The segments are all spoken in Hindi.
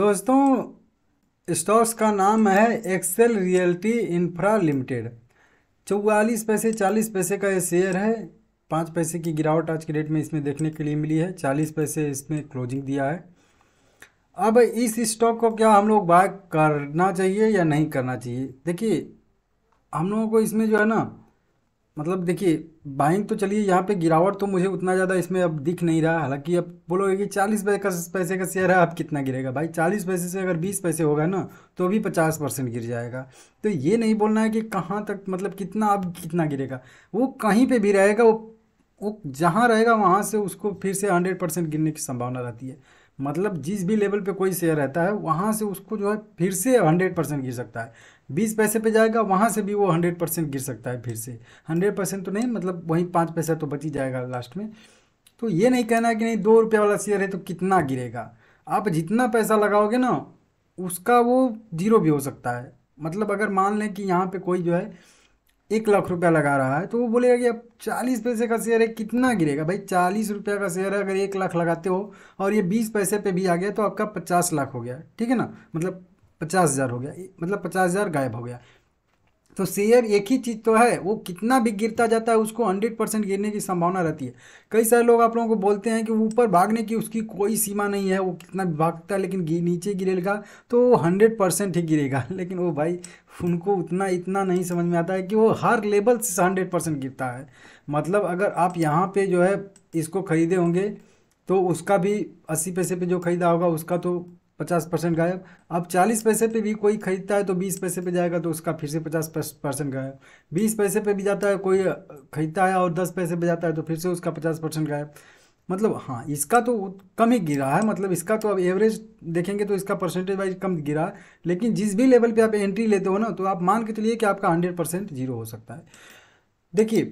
दोस्तों स्टॉक्स का नाम है एक्सेल रियल्टी इंफ्रा लिमिटेड चौवालीस पैसे चालीस पैसे का ये शेयर है पाँच पैसे की गिरावट आज के डेट में इसमें देखने के लिए मिली है चालीस पैसे इसमें क्लोजिंग दिया है अब इस स्टॉक को क्या हम लोग बाय करना चाहिए या नहीं करना चाहिए देखिए हम लोगों को इसमें जो है ना मतलब देखिए बाइंग तो चलिए यहाँ पे गिरावट तो मुझे उतना ज़्यादा इसमें अब दिख नहीं रहा हालांकि अब बोलोगे कि चालीस पैसे का शेयर है आप कितना गिरेगा भाई चालीस पैसे से अगर बीस पैसे होगा ना तो भी पचास परसेंट गिर जाएगा तो ये नहीं बोलना है कि कहाँ तक मतलब कितना अब कितना गिरेगा वो कहीं पर भी रहेगा वो वो जहाँ रहेगा वहाँ से उसको फिर से हंड्रेड परसेंट गिरने की संभावना रहती है मतलब जिस भी लेवल पे कोई शेयर रहता है वहाँ से उसको जो है फिर से हंड्रेड परसेंट गिर सकता है बीस पैसे पे जाएगा वहाँ से भी वो हंड्रेड परसेंट गिर सकता है फिर से हंड्रेड परसेंट तो नहीं मतलब वहीं पाँच पैसा तो बच ही जाएगा लास्ट में तो ये नहीं कहना है कि नहीं दो रुपये वाला शेयर है तो कितना गिरेगा आप जितना पैसा लगाओगे ना उसका वो जीरो भी हो सकता है मतलब अगर मान लें कि यहाँ पर कोई जो है एक लाख रुपया लगा रहा है तो वो बोलेगा कि अब चालीस पैसे का शेयर है कितना गिरेगा भाई चालीस रुपया का शेयर है अगर एक लाख लगाते हो और ये बीस पैसे पे भी आ गया तो आपका पचास लाख हो गया ठीक है ना मतलब पचास हज़ार हो गया मतलब पचास हज़ार गायब हो गया तो शेयर एक ही चीज़ तो है वो कितना भी गिरता जाता है उसको हंड्रेड परसेंट गिरने की संभावना रहती है कई सारे लोग आप लोगों को बोलते हैं कि ऊपर भागने की उसकी कोई सीमा नहीं है वो कितना भी भागता है लेकिन नीचे गिरेगा तो वो हंड्रेड परसेंट ही गिरेगा लेकिन वो भाई उनको उतना इतना नहीं समझ में आता है कि वो हर लेवल से हंड्रेड परसेंट गिरता है मतलब अगर आप यहाँ पर जो है इसको ख़रीदे होंगे तो उसका भी अस्सी पैसे पर जो ख़रीदा होगा उसका तो पचास परसेंट गायब अब चालीस पैसे पे भी कोई खरीदता है तो बीस पैसे पे जाएगा तो उसका फिर से पचास परसेंट गायब बीस पैसे पे भी जाता है कोई खरीदता है और दस पैसे पे जाता है तो फिर से उसका पचास परसेंट गायब मतलब हाँ इसका तो कम ही गिरा है मतलब इसका तो अब एवरेज देखेंगे तो इसका परसेंटेज वाइज कम गिरा है लेकिन जिस भी लेवल पे आप एंट्री लेते हो ना तो आप मान के चलिए कि आपका हंड्रेड परसेंट जीरो हो सकता है देखिए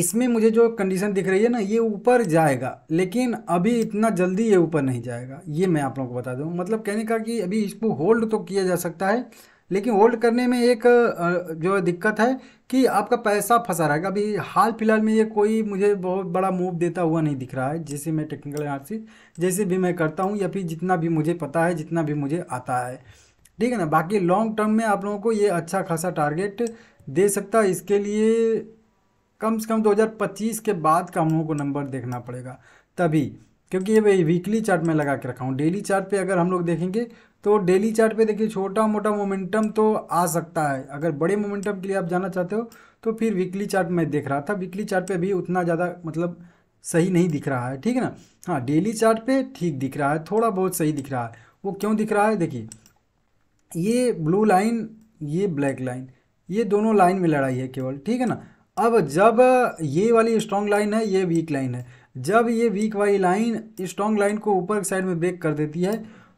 इसमें मुझे जो कंडीशन दिख रही है ना ये ऊपर जाएगा लेकिन अभी इतना जल्दी ये ऊपर नहीं जाएगा ये मैं आप लोगों को बता दूँ मतलब कहने का कि अभी इसको होल्ड तो किया जा सकता है लेकिन होल्ड करने में एक जो दिक्कत है कि आपका पैसा फंसा रहेगा अभी हाल फिलहाल में ये कोई मुझे बहुत बड़ा मूव देता हुआ नहीं दिख रहा है जैसे मैं टेक्निकल एनालिसिस जैसे भी मैं करता हूँ या फिर जितना भी मुझे पता है जितना भी मुझे आता है ठीक है ना बाकी लॉन्ग टर्म में आप लोगों को ये अच्छा खासा टारगेट दे सकता है इसके लिए कम से कम 2025 के बाद का हम लोगों को नंबर देखना पड़ेगा तभी क्योंकि ये वीकली चार्ट में लगा के रखा हूँ डेली चार्ट पे अगर हम लोग देखेंगे तो डेली चार्ट पे देखिए छोटा मोटा मोमेंटम तो आ सकता है अगर बड़े मोमेंटम के लिए आप जाना चाहते हो तो फिर वीकली चार्ट में देख रहा था वीकली चार्ट पे भी उतना ज़्यादा मतलब सही नहीं दिख रहा है ठीक है ना हाँ डेली चार्ट पे ठीक दिख रहा है थोड़ा बहुत सही दिख रहा है वो क्यों दिख रहा है देखिए ये ब्लू लाइन ये ब्लैक लाइन ये दोनों लाइन में लड़ाई है केवल ठीक है ना अब जब ये वाली स्ट्रॉन्ग लाइन है ये वीक लाइन है जब ये वीक वाली लाइन स्ट्रॉन्ग लाइन को ऊपर की साइड में ब्रेक कर देती है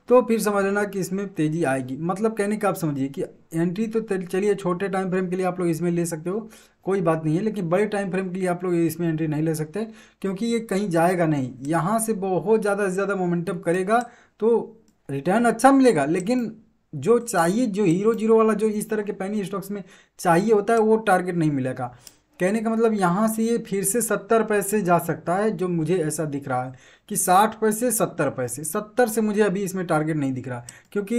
तो फिर समझ लेना कि इसमें तेज़ी आएगी मतलब कहने का आप समझिए कि एंट्री तो चलिए छोटे टाइम फ्रेम के लिए आप लोग इसमें ले सकते हो कोई बात नहीं है लेकिन बड़े टाइम फ्रेम के लिए आप लोग इसमें एंट्री नहीं ले सकते क्योंकि ये कहीं जाएगा नहीं यहाँ से बहुत ज़्यादा से ज़्यादा मोमेंटम करेगा तो रिटर्न अच्छा मिलेगा लेकिन जो चाहिए जो हीरो जीरो वाला जो इस तरह के पैनी स्टॉक्स में चाहिए होता है वो टारगेट नहीं मिलेगा कहने का मतलब यहाँ से ये फिर से सत्तर पैसे जा सकता है जो मुझे ऐसा दिख रहा है कि साठ पैसे सत्तर पैसे सत्तर से मुझे अभी इसमें टारगेट नहीं दिख रहा क्योंकि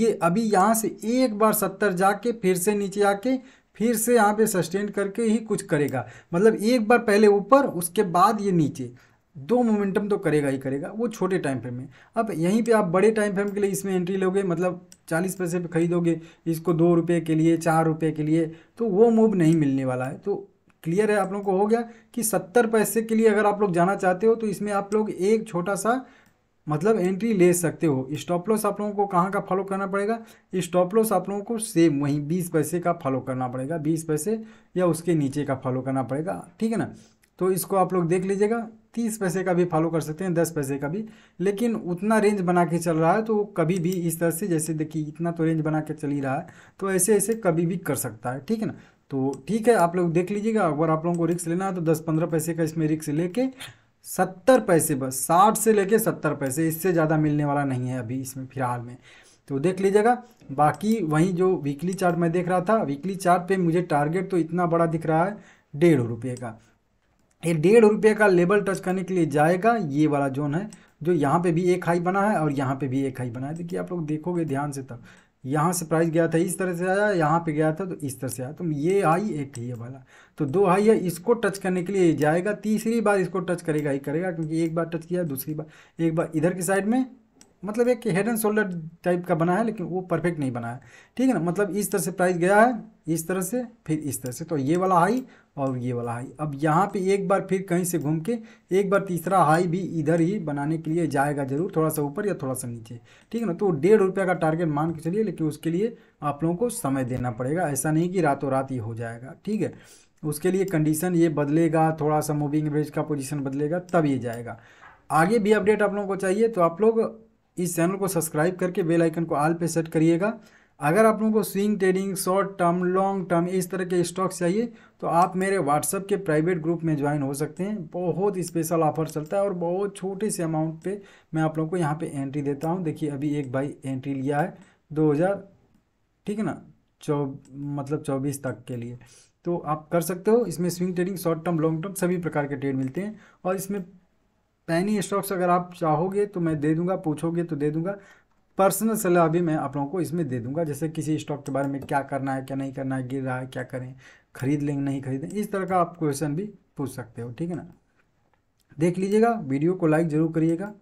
ये अभी यहाँ से एक बार सत्तर जाके फिर से नीचे आके फिर से यहाँ पे सस्टेन करके ही कुछ करेगा मतलब एक बार पहले ऊपर उसके बाद ये नीचे दो मोमेंटम तो करेगा ही करेगा वो छोटे टाइम फ्रेम में अब यहीं पे आप बड़े टाइम फ्रेम के लिए इसमें एंट्री लोगे मतलब चालीस पैसे पे खरीदोगे इसको दो रुपये के लिए चार रुपये के लिए तो वो मूव नहीं मिलने वाला है तो क्लियर है आप लोगों को हो गया कि सत्तर पैसे के लिए अगर आप लोग जाना चाहते हो तो इसमें आप लोग एक छोटा सा मतलब एंट्री ले सकते हो स्टॉप लॉस आप लोगों को कहाँ का फॉलो करना पड़ेगा स्टॉप लॉस आप लोगों को सेम वहीं बीस पैसे का फॉलो करना पड़ेगा बीस पैसे या उसके नीचे का फॉलो करना पड़ेगा ठीक है ना तो इसको आप लोग देख लीजिएगा तीस पैसे का भी फॉलो कर सकते हैं दस पैसे का भी लेकिन उतना रेंज बना के चल रहा है तो कभी भी इस तरह से जैसे देखिए इतना तो रेंज बना के चल ही रहा है तो ऐसे ऐसे कभी भी कर सकता है ठीक है ना तो ठीक है आप लोग देख लीजिएगा अगर आप लोगों को रिक्स लेना है तो दस पंद्रह पैसे का इसमें रिक्स लेके सत्तर पैसे बस साठ से लेके सत्तर पैसे इससे ज़्यादा मिलने वाला नहीं है अभी इसमें फिलहाल में तो देख लीजिएगा बाकी वहीं जो वीकली चार्ट मैं देख रहा था वीकली चार्ट पे मुझे टारगेट तो इतना बड़ा दिख रहा है डेढ़ रुपये का ये डेढ़ रुपये का लेबल टच करने के लिए जाएगा ये वाला जोन है जो यहाँ पे भी एक हाई बना है और यहाँ पे भी एक हाई बना है देखिए आप लोग देखोगे ध्यान से तब यहाँ से प्राइस गया था इस तरह से आया यहाँ पे गया था तो इस तरह से आया तो ये हाई एक ये वाला तो दो हाई है इसको टच करने के लिए जाएगा तीसरी बार इसको टच करेगा ही करेगा क्योंकि एक बार टच किया दूसरी बार एक बार इधर की साइड में मतलब एक हेड एंड शोल्डर टाइप का बना है लेकिन वो परफेक्ट नहीं बना है ठीक है ना मतलब इस तरह से प्राइस गया है इस तरह से फिर इस तरह से तो ये वाला हाई और ये वाला हाई अब यहाँ पे एक बार फिर कहीं से घूम के एक बार तीसरा हाई भी इधर ही बनाने के लिए जाएगा जरूर थोड़ा सा ऊपर या थोड़ा सा नीचे ठीक है ना तो डेढ़ रुपये का टारगेट मान के चलिए लेकिन उसके लिए आप लोगों को समय देना पड़ेगा ऐसा नहीं कि रातों रात ही हो जाएगा ठीक है उसके लिए कंडीशन ये बदलेगा थोड़ा सा मूविंग एवरेज का पोजिशन बदलेगा तब ये जाएगा आगे भी अपडेट आप लोगों को चाहिए तो आप लोग इस चैनल को सब्सक्राइब करके बेल आइकन को आल पे सेट करिएगा अगर आप लोगों को swing trading short term long term इस तरह के स्टॉक्स चाहिए तो आप मेरे व्हाट्सअप के प्राइवेट ग्रुप में ज्वाइन हो सकते हैं बहुत स्पेशल ऑफर चलता है और बहुत छोटे से अमाउंट पे मैं आप लोगों को यहाँ पे एंट्री देता हूँ देखिए अभी एक भाई एंट्री लिया है दो हज़ार ठीक है ना चौ मतलब चौबीस तक के लिए तो आप कर सकते हो इसमें swing trading short term long term सभी प्रकार के ट्रेड मिलते हैं और इसमें पैनी स्टॉक्स अगर आप चाहोगे तो मैं दे दूंगा पूछोगे तो दे दूंगा पर्सनल सलाह भी मैं आप लोगों को इसमें दे दूंगा जैसे किसी स्टॉक के बारे में क्या करना है क्या नहीं करना है गिर रहा है क्या करें खरीद लेंगे नहीं खरीदें इस तरह का आप क्वेश्चन भी पूछ सकते हो ठीक है ना देख लीजिएगा वीडियो को लाइक ज़रूर करिएगा